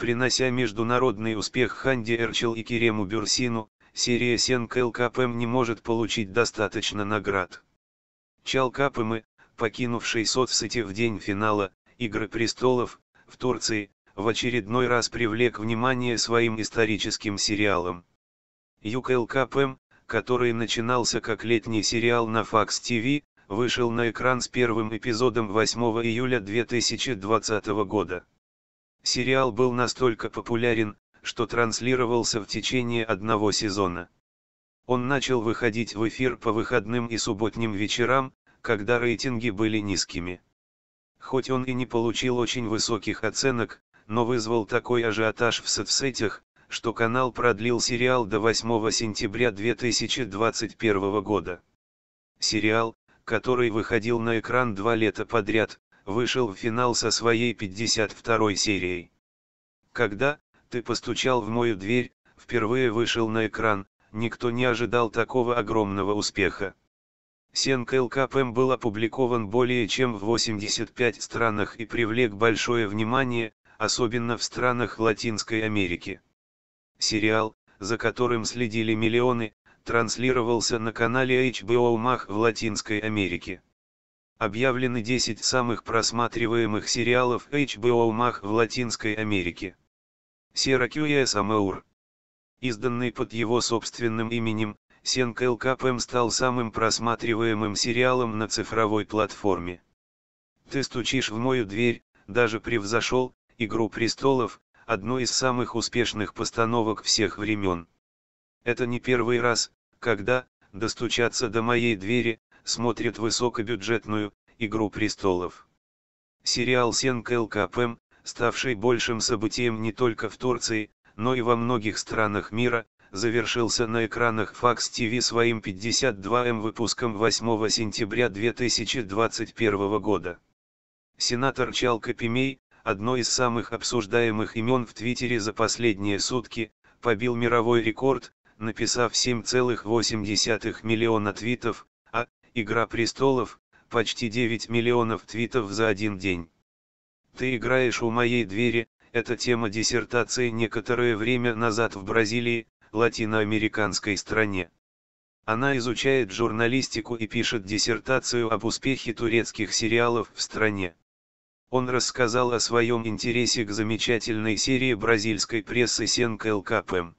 принося международный успех Ханди Эрчел и Керему Бюрсину, серия Сенк ЛКПМ не может получить достаточно наград. Чалкапымы, покинувший соцсети в день финала «Игры престолов» в Турции, в очередной раз привлек внимание своим историческим сериалом. Юк ЛКПМ, который начинался как летний сериал на Fox TV, вышел на экран с первым эпизодом 8 июля 2020 года. Сериал был настолько популярен, что транслировался в течение одного сезона. Он начал выходить в эфир по выходным и субботним вечерам, когда рейтинги были низкими. Хоть он и не получил очень высоких оценок, но вызвал такой ажиотаж в соцсетях, что канал продлил сериал до 8 сентября 2021 года. Сериал, который выходил на экран два лета подряд, вышел в финал со своей 52-й серией. Когда ты постучал в мою дверь, впервые вышел на экран, никто не ожидал такого огромного успеха. Сенк ЛКПМ был опубликован более чем в 85 странах и привлек большое внимание, особенно в странах Латинской Америки. Сериал, за которым следили миллионы, транслировался на канале HBO Mach в Латинской Америке объявлены 10 самых просматриваемых сериалов HBO Max в Латинской Америке. Syracuse Amour. Изданный под его собственным именем, Сенкел ЛКПМ стал самым просматриваемым сериалом на цифровой платформе. «Ты стучишь в мою дверь», даже превзошел «Игру престолов», одну из самых успешных постановок всех времен. Это не первый раз, когда, достучаться до моей двери, смотрят высокобюджетную «Игру престолов». Сериал «Сенка ЛКПМ», ставший большим событием не только в Турции, но и во многих странах мира, завершился на экранах Fox TV своим 52-м эм выпуском 8 сентября 2021 года. Сенатор Чалка Пимей, одно из самых обсуждаемых имен в Твиттере за последние сутки, побил мировой рекорд, написав 7,8 миллиона твитов, «Игра престолов», почти 9 миллионов твитов за один день. «Ты играешь у моей двери», это тема диссертации некоторое время назад в Бразилии, латиноамериканской стране. Она изучает журналистику и пишет диссертацию об успехе турецких сериалов в стране. Он рассказал о своем интересе к замечательной серии бразильской прессы «Сенка ЛКПМ».